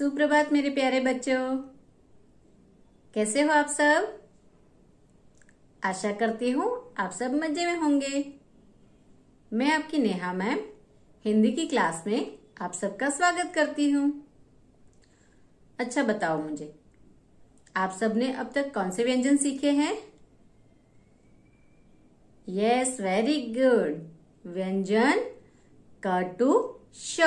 सुप्रभात मेरे प्यारे बच्चों कैसे हो आप सब आशा करती हूँ आप सब मजे में होंगे मैं आपकी नेहा मैम हिंदी की क्लास में आप सबका स्वागत करती हूँ अच्छा बताओ मुझे आप सबने अब तक कौन से व्यंजन सीखे हैं यस वेरी गुड व्यंजन क टू श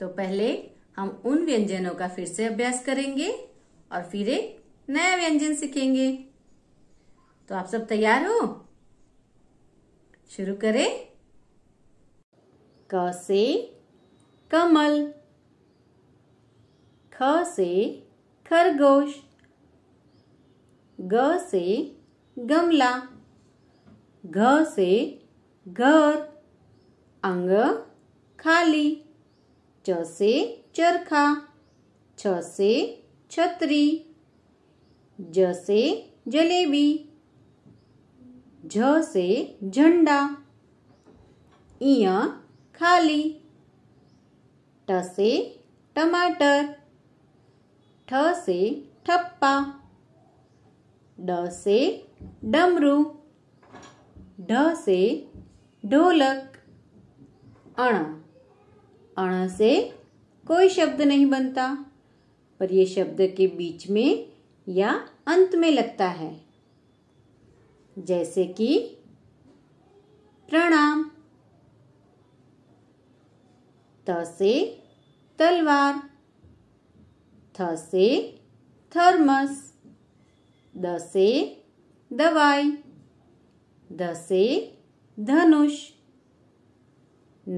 तो पहले हम उन व्यंजनों का फिर से अभ्यास करेंगे और फिर एक नया व्यंजन सीखेंगे तो आप सब तैयार हो शुरू करें क से कमल ख से खरगोश ग से गमला घ से घर अंग खाली च से चरखा छ से छतरी ज से जलेबी झ से झंडा इया खाली ट से टमाटर ठ से ठप्पा ड से डमरू ढ से ढोलक अण अण से कोई शब्द नहीं बनता पर यह शब्द के बीच में या अंत में लगता है जैसे कि प्रणाम त से तलवार थ से थर्मस द से दवाई द से धनुष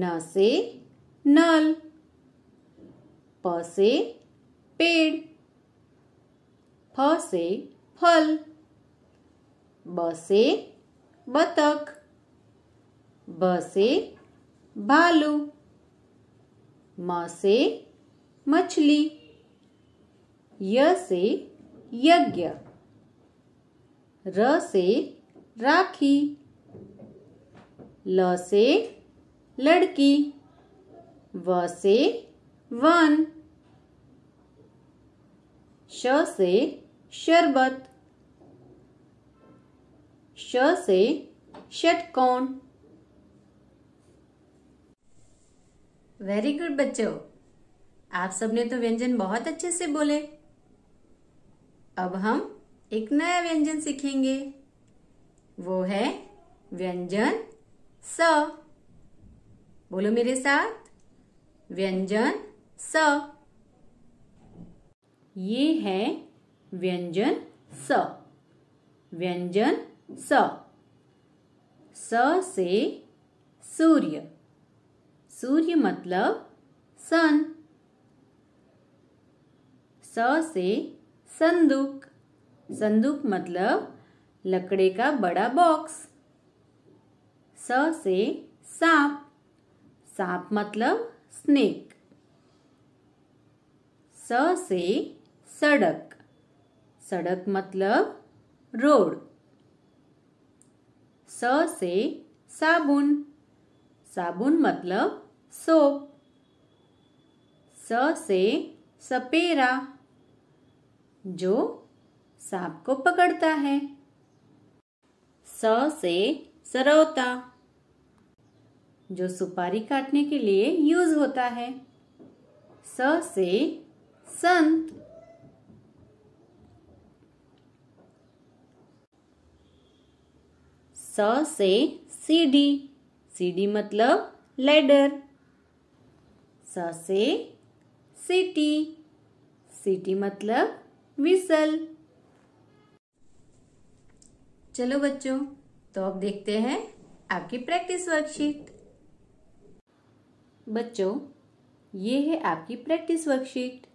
न से नल प से पेड़ फ से फल ब से बतख ब से भालू म से मछली य से यज्ञ र से राखी ल से लड़की व से वन श से शरबत श से षटकोण वेरी गुड बच्चों आप सबने तो व्यंजन बहुत अच्छे से बोले अब हम एक नया व्यंजन सीखेंगे वो है व्यंजन स बोलो मेरे साथ व्यंजन स ये है व्यंजन स व्यंजन स स से सूर्य सूर्य मतलब सन स से संदूक संदूक मतलब लकड़े का बड़ा बॉक्स स से सांप सांप मतलब स्नेक स से सड़क सड़क मतलब रोड स से साबुन साबुन मतलब सोप स से सपेरा जो सांप को पकड़ता है स से सरौता जो सुपारी काटने के लिए यूज होता है स से संत स से सीढ़ी सीढ़ी मतलब लेडर स से सिटी सिटी मतलब विसल चलो बच्चों तो अब देखते हैं आपकी प्रैक्टिस वर्कशीट बच्चों ये है आपकी प्रैक्टिस वर्कशीट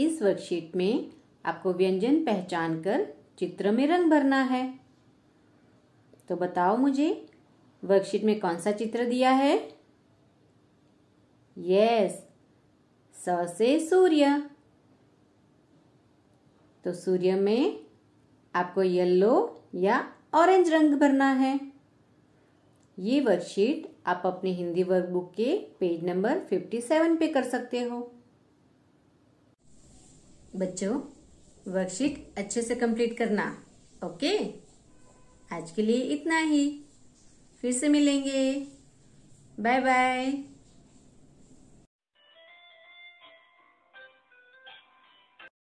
इस वर्कशीट में आपको व्यंजन पहचान कर चित्र में रंग भरना है तो बताओ मुझे वर्कशीट में कौन सा चित्र दिया है यस स से सूर्य तो सूर्य में आपको येलो या ऑरेंज रंग भरना है ये वर्कशीट आप अपनी हिंदी वर्कबुक के पेज नंबर 57 पे कर सकते हो बच्चों वर्कशीट अच्छे से कंप्लीट करना ओके आज के लिए इतना ही फिर से मिलेंगे बाय बाय